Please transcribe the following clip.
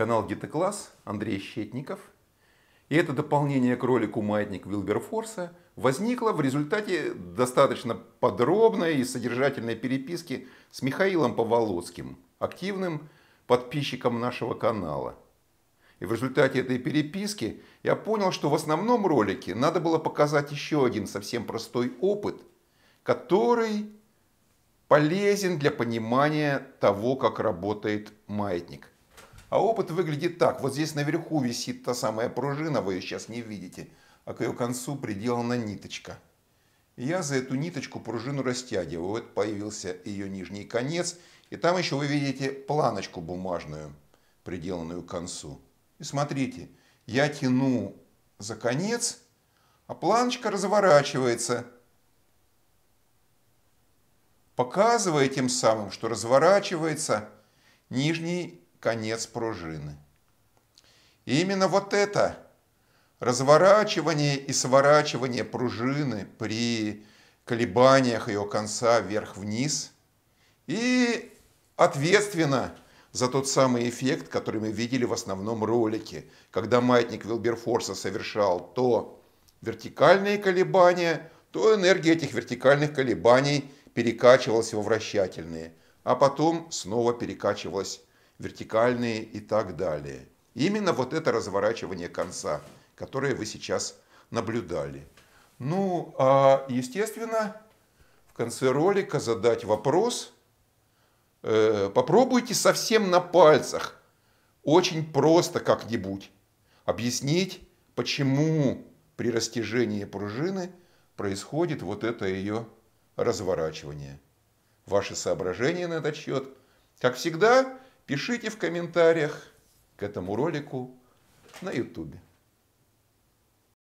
канал Гитокласс, Андрей Щетников. И это дополнение к ролику «Маятник Вилберфорса» возникло в результате достаточно подробной и содержательной переписки с Михаилом Поволоцким, активным подписчиком нашего канала. И в результате этой переписки я понял, что в основном ролике надо было показать еще один совсем простой опыт, который полезен для понимания того, как работает маятник – а опыт выглядит так. Вот здесь наверху висит та самая пружина, вы ее сейчас не видите, а к ее концу приделана ниточка. я за эту ниточку пружину растягиваю. Вот появился ее нижний конец. И там еще вы видите планочку бумажную, приделанную к концу. И смотрите, я тяну за конец, а планочка разворачивается показывая тем самым, что разворачивается нижний конец пружины. И именно вот это разворачивание и сворачивание пружины при колебаниях ее конца вверх-вниз и ответственно за тот самый эффект, который мы видели в основном ролике, когда маятник Вилберфорса совершал то вертикальные колебания, то энергия этих вертикальных колебаний перекачивалась во вращательные, а потом снова перекачивалась вертикальные и так далее. именно вот это разворачивание конца, которое вы сейчас наблюдали. Ну, а естественно, в конце ролика задать вопрос. Э, попробуйте совсем на пальцах, очень просто как-нибудь, объяснить, почему при растяжении пружины происходит вот это ее разворачивание. Ваши соображения на этот счет, как всегда, Пишите в комментариях к этому ролику на YouTube.